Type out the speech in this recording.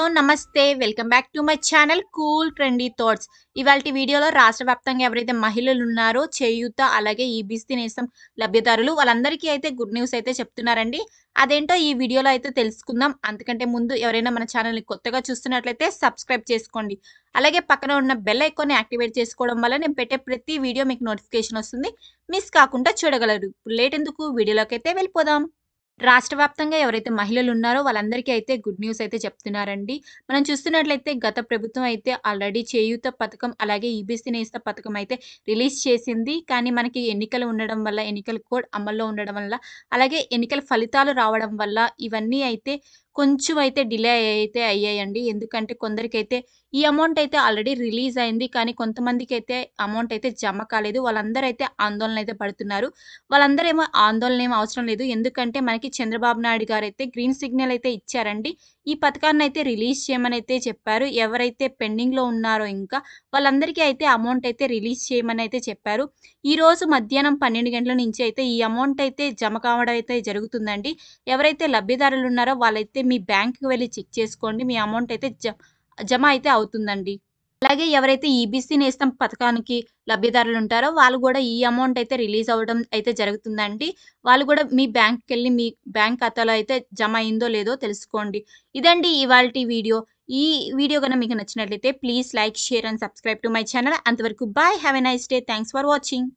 hello నమస్తే welcome back to my channel cool trendy thoughts ఇవాళ వీడియోలో రాష్ట్ర వ్యాప్తంగా ఎవరైతే మహిళలు ఉన్నారో చేయూత అలాగే ఈబీసీ నేసం లబ్ధిదారులు వాళ్ళందరికీ అయితే గుడ్ న్యూస్ అయితే చెప్తున్నారండి అదేంటో ఈ వీడియోలో అయితే తెలుసుకుందాం అందుకంటే ముందు ఎవరైనా మన ఛానల్ని కొత్తగా చూస్తున్నట్లయితే సబ్స్క్రైబ్ చేసుకోండి అలాగే పక్కన ఉన్న బెల్ ఐకోన్ యాక్టివేట్ చేసుకోవడం వల్ల నేను పెట్టే ప్రతి వీడియో మీకు నోటిఫికేషన్ వస్తుంది మిస్ కాకుండా చూడగలరు లేట్ ఎందుకు వీడియోలోకి అయితే వెళ్ళిపోదాం రాష్ట్ర వ్యాప్తంగా ఎవరైతే మహిళలు ఉన్నారో వాళ్ళందరికీ అయితే గుడ్ న్యూస్ అయితే చెప్తున్నారండి మనం చూస్తున్నట్లయితే గత ప్రభుత్వం అయితే ఆల్రెడీ చేయూత పథకం అలాగే ఈబీసీ e నేస్త పథకం అయితే రిలీజ్ చేసింది కానీ మనకి ఎన్నికలు ఉండడం వల్ల ఎన్నికల కోడ్ అమల్లో ఉండడం వల్ల అలాగే ఎన్నికల ఫలితాలు రావడం వల్ల ఇవన్నీ అయితే కొంచెం అయితే డిలే అయితే అయ్యాయండి ఎందుకంటే కొందరికైతే ఈ అమౌంట్ అయితే ఆల్రెడీ రిలీజ్ అయింది కానీ కొంతమందికి అయితే అమౌంట్ అయితే జమ కాలేదు వాళ్ళందరూ అయితే ఆందోళన అయితే పడుతున్నారు వాళ్ళందరూ ఏమో ఆందోళన ఏమో అవసరం లేదు ఎందుకంటే మనకి చంద్రబాబు నాయుడు గారు అయితే గ్రీన్ సిగ్నల్ అయితే ఇచ్చారండి ఈ పథకాన్ని అయితే రిలీజ్ చేయమని అయితే చెప్పారు ఎవరైతే పెండింగ్లో ఉన్నారో ఇంకా వాళ్ళందరికీ అయితే అమౌంట్ అయితే రిలీజ్ చేయమని అయితే చెప్పారు ఈరోజు మధ్యాహ్నం పన్నెండు గంటల నుంచి అయితే ఈ అమౌంట్ అయితే జమ కావడం అయితే జరుగుతుందండి ఎవరైతే లబ్ధిదారులు ఉన్నారో వాళ్ళైతే మీ బ్యాంక్కి వెళ్ళి చెక్ చేసుకోండి మీ అమౌంట్ అయితే జమ అయితే అవుతుందండి అలాగే ఎవరైతే ఈబీసీ e నేస్తం పథకానికి లబ్ధిదారులు ఉంటారో వాళ్ళు కూడా ఈ అమౌంట్ అయితే రిలీజ్ అవ్వడం అయితే జరుగుతుందండి వాళ్ళు కూడా మీ బ్యాంక్కి వెళ్ళి మీ బ్యాంక్ ఖాతాలో అయితే జమ అయిందో లేదో తెలుసుకోండి ఇదండి ఇవాళ వీడియో ఈ వీడియో కనుక మీకు నచ్చినట్లయితే please like share and subscribe to my channel అంతవరకు bye have a nice day thanks for watching